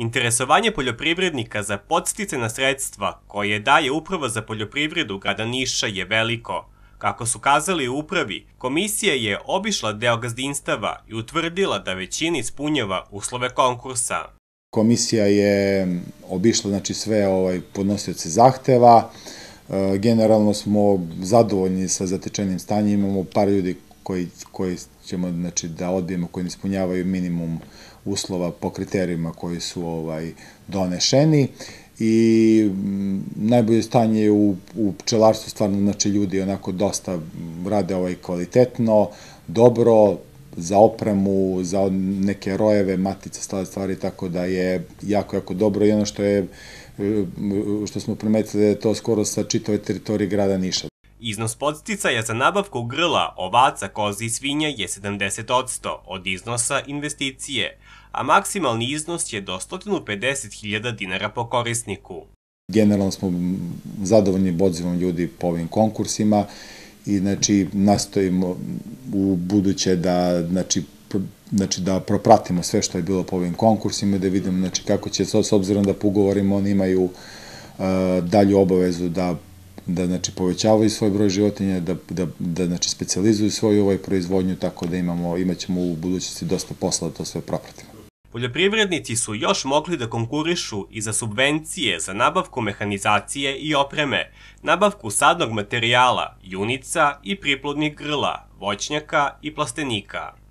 Interesovanje poljoprivrednika za podsticena sredstva koje daje Uprava za poljoprivredu grada Niša je veliko. Kako su kazali u upravi, komisija je obišla deo gazdinstava i utvrdila da većina ispunjava uslove konkursa. Komisija je obišla znači, sve ovaj, podnosioce zahteva, e, generalno smo zadovoljni sa zatečenim stanjem, imamo par ljudi koji, koji ćemo znači, da odbijemo, koji ne ispunjavaju minimum uslova po kriterijima koji su ovaj donešeni i mm, najbolje stanje je u, u pčelarstvu stvarno znači ljudi onako dosta rade ovaj kvalitetno, dobro, za opremu, za neke rojeve, matice, stale stvari, tako da je jako, jako dobro i ono što je e, što smo primetili da je to skoro sa čitave teritorije grada Niša, Iznos podsticaja za nabavku grla, ovaca, kozi i svinja je 70% od iznosa investicije, a maksimalni iznos je do 150.000 dinara po korisniku. Generalno smo zadovoljni bodzivom ljudi po ovim konkursima i znači nastojimo u buduće da znači znači da propratimo sve što je bilo po ovim konkursima da vidimo znači kako će s obzirom da pogovorimo oni imaju dalju obavezu da da znači, povećavaju svoj broj životinja, da, da, da znači, specializuju svoju ovaj proizvodnju, tako da imamo, imaćemo u budućnosti dosta posla da to sve propratimo. Poljoprivrednici su još mogli da konkurišu i za subvencije za nabavku mehanizacije i opreme, nabavku sadnog materijala, junica i priplodnih grla, voćnjaka i plastenika.